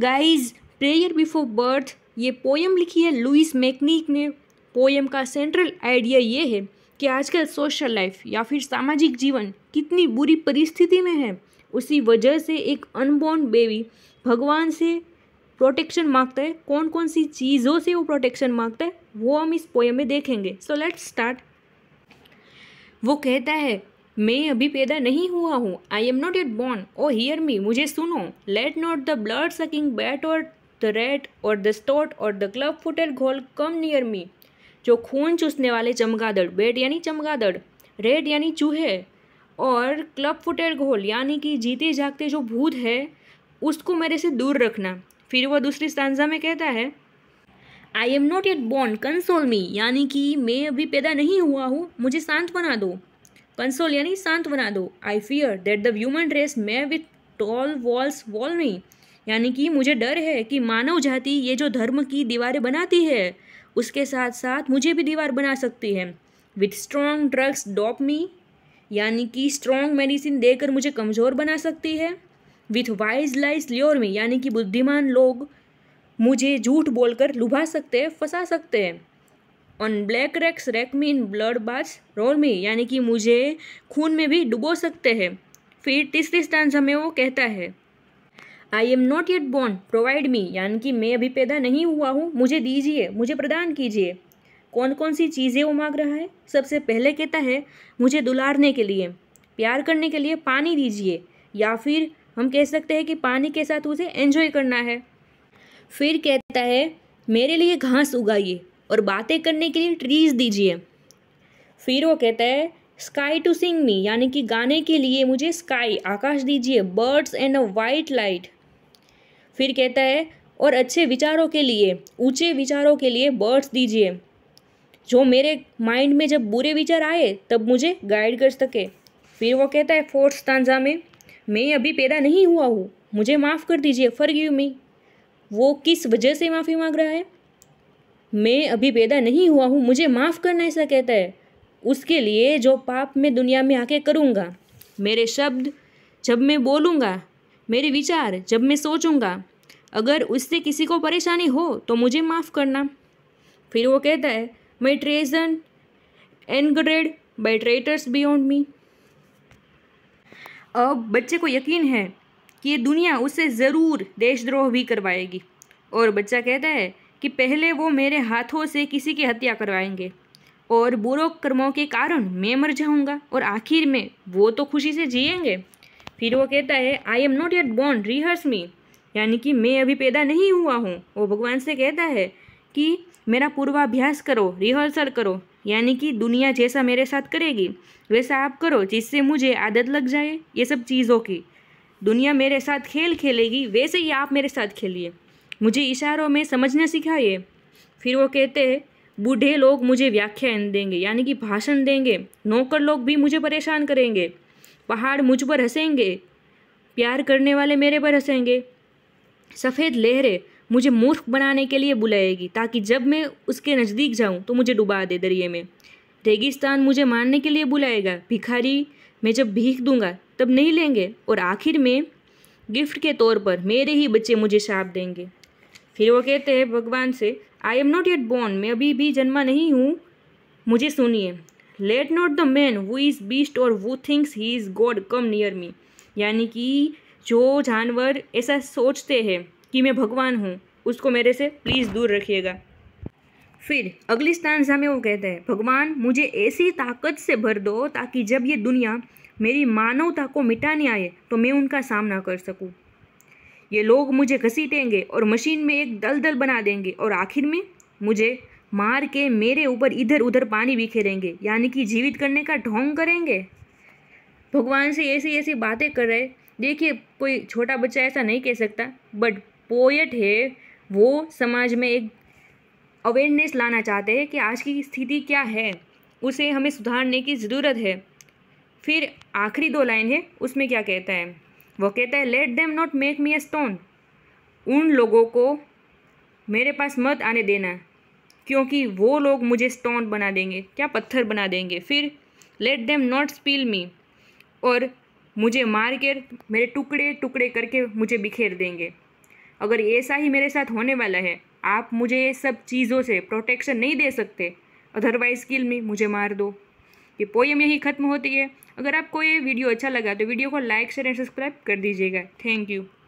guys prayer before birth ये poem लिखी है लुइस मैकनिक ने पोएम का सेंट्रल आइडिया ये है कि आजकल सोशल लाइफ या फिर सामाजिक जीवन कितनी बुरी परिस्थिति में है उसी वजह से एक अनबॉर्न बेबी भगवान से प्रोटेक्शन मांगता है कौन कौन सी चीज़ों से वो प्रोटेक्शन मांगता है वो हम इस पोएम में देखेंगे सो लेट्स स्टार्ट वो कहता है मैं अभी पैदा नहीं हुआ हूँ I am not yet born O hear me मुझे सुनो let not the blood sucking bat or the rat or the stoat or the club footed ghoul come near मी जो खून चूसने वाले चमगादड़ बैट यानी चमगादड़ रेड यानी चूहे और क्लब फुटेड घोल यानी कि जीते जागते जो भूत है उसको मेरे से दूर रखना फिर वह दूसरी स्तानजा में कहता है I am not yet born console me यानी कि मैं अभी पैदा नहीं हुआ हूँ मुझे शांत बना दो कंसोल यानी शांत बना दो I fear that the human race may with tall walls wall में यानी कि मुझे डर है कि मानव जाति ये जो धर्म की दीवारें बनाती है उसके साथ साथ मुझे भी दीवार बना सकती है with strong drugs dope me यानी कि स्ट्रॉन्ग मेडिसिन देकर मुझे कमज़ोर बना सकती है विथ वाइज लाइस ल्योर में यानी कि बुद्धिमान लोग मुझे झूठ बोलकर लुभा सकते हैं फंसा सकते हैं on black rack me in blood bath roll me यानी कि मुझे खून में भी डुबो सकते हैं फिर तीसरी स्टांजा में वो कहता है I am not yet born provide me यानी कि मैं अभी पैदा नहीं हुआ हूँ मुझे दीजिए मुझे प्रदान कीजिए कौन कौन सी चीज़ें वो मांग रहा है सबसे पहले कहता है मुझे दुलारने के लिए प्यार करने के लिए पानी दीजिए या फिर हम कह सकते हैं कि पानी के साथ उसे एंजॉय करना है फिर कहता है मेरे लिए घास उगाइए और बातें करने के लिए ट्रीज दीजिए फिर वो कहता है स्काई टू सिंग मी यानी कि गाने के लिए मुझे स्काई आकाश दीजिए birds and a white light फिर कहता है और अच्छे विचारों के लिए ऊंचे विचारों के लिए बर्ड्स दीजिए जो मेरे माइंड में जब बुरे विचार आए तब मुझे गाइड कर सके फिर वो कहता है फोर्थ तांजा में मैं अभी पैदा नहीं हुआ हूँ मुझे माफ़ कर दीजिए फर्ग यू मी वो किस वजह से माफ़ी मांग रहा है मैं अभी पैदा नहीं हुआ हूँ मुझे माफ़ करना ऐसा कहता है उसके लिए जो पाप मैं दुनिया में आके करूँगा मेरे शब्द जब मैं बोलूँगा मेरे विचार जब मैं सोचूँगा अगर उससे किसी को परेशानी हो तो मुझे माफ़ करना फिर वो कहता है may treason engendered by traitors beyond me अब बच्चे को यकीन है कि ये दुनिया उससे ज़रूर देशद्रोह भी करवाएगी और बच्चा कहता है कि पहले वो मेरे हाथों से किसी की हत्या करवाएंगे और बुरो कर्मों के कारण मैं मर जाऊंगा और आखिर में वो तो खुशी से जिएंगे फिर वो कहता है आई एम नॉट येट बॉन्ड रिहर्स मी यानी कि मैं अभी पैदा नहीं हुआ हूँ वो भगवान से कहता है कि मेरा पूर्वाभ्यास करो रिहर्सल करो यानी कि दुनिया जैसा मेरे साथ करेगी वैसा आप करो जिससे मुझे आदत लग जाए ये सब चीज़ों की दुनिया मेरे साथ खेल खेलेगी वैसे ही आप मेरे साथ खेलिए मुझे इशारों में समझना सिखाइए फिर वो कहते हैं बूढ़े लोग मुझे व्याख्यान देंगे यानी कि भाषण देंगे नौकर लोग भी मुझे परेशान करेंगे पहाड़ मुझ पर हंसेंगे प्यार करने वाले मेरे पर हंसेंगे सफ़ेद लहरें मुझे मूर्ख बनाने के लिए बुलाएगी ताकि जब मैं उसके नज़दीक जाऊं तो मुझे डुबा दे दरिए में रेगिस्तान मुझे मारने के लिए बुलाएगा भिखारी मैं जब भीख दूंगा तब नहीं लेंगे और आखिर में गिफ्ट के तौर पर मेरे ही बच्चे मुझे साप देंगे फिर वो कहते हैं भगवान से I am not yet born मैं अभी भी जन्मा नहीं हूँ मुझे सुनिए let not the man who is beast or who thinks he is god come near me यानी कि जो जानवर ऐसा सोचते हैं कि मैं भगवान हूँ उसको मेरे से प्लीज़ दूर रखिएगा फिर अगली स्टांजा में वो कहते हैं भगवान मुझे ऐसी ताकत से भर दो ताकि जब ये दुनिया मेरी मानवता को मिटाने आए तो मैं उनका सामना कर सकूँ ये लोग मुझे घसीटेंगे और मशीन में एक दल दल बना देंगे और आखिर में मुझे मार के मेरे ऊपर इधर उधर पानी बिखेरेंगे यानी कि जीवित करने का ढोंग करेंगे भगवान से ऐसी ऐसी बातें कर रहे देखिए कोई छोटा बच्चा ऐसा नहीं कह सकता बट पोएट है वो समाज में एक अवेयरनेस लाना चाहते हैं कि आज की स्थिति क्या है उसे हमें सुधारने की ज़रूरत है फिर आखिरी दो लाइन है उसमें क्या कहता है वो कहता है let them not make me a stone उन लोगों को मेरे पास मत आने देना क्योंकि वो लोग मुझे स्टोन बना देंगे क्या पत्थर बना देंगे फिर let them not spill me और मुझे मार कर मेरे टुकड़े टुकड़े करके मुझे बिखेर देंगे अगर ऐसा ही मेरे साथ होने वाला है आप मुझे ये सब चीज़ों से प्रोटेक्शन नहीं दे सकते अदरवाइज़ किल मी मुझे मार दो ये पोएम यहीं ख़त्म होती है अगर आपको ये वीडियो अच्छा लगा तो वीडियो को लाइक शेयर एंड सब्सक्राइब कर दीजिएगा थैंक यू